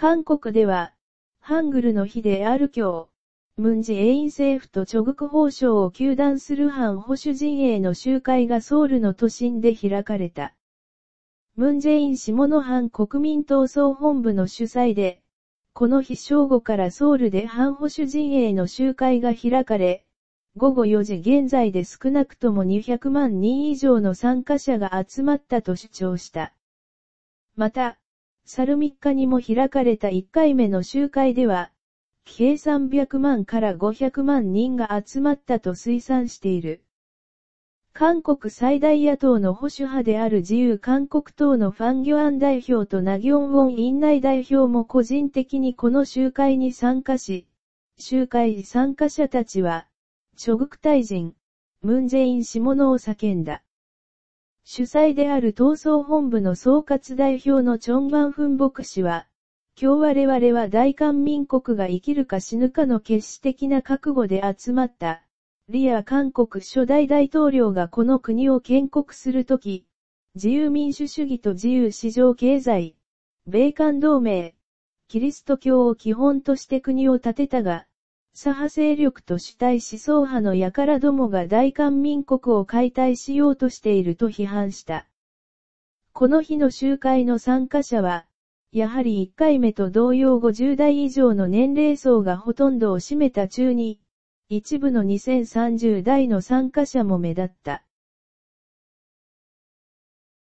韓国では、ハングルの日である今日、ムンジェイン政府とチョグク法相を求断する反保守陣営の集会がソウルの都心で開かれた。ムンジェイン下の反国民闘争本部の主催で、この日正午からソウルで反保守陣営の集会が開かれ、午後4時現在で少なくとも200万人以上の参加者が集まったと主張した。また、去る3日にも開かれた1回目の集会では、計300万から500万人が集まったと推算している。韓国最大野党の保守派である自由韓国党のファンギョアン代表とナギョンウォン院内代表も個人的にこの集会に参加し、集会参加者たちは、諸国大臣、ムンジェイン氏ものを叫んだ。主催である闘争本部の総括代表のチョン・ワンフン牧師は、今日我々は大韓民国が生きるか死ぬかの決死的な覚悟で集まった。リア韓国初代大統領がこの国を建国するとき、自由民主主義と自由市場経済、米韓同盟、キリスト教を基本として国を建てたが、左派勢力と主体思想派の輩どもが大韓民国を解体しようとしていると批判した。この日の集会の参加者は、やはり1回目と同様50代以上の年齢層がほとんどを占めた中に、一部の2030代の参加者も目立った。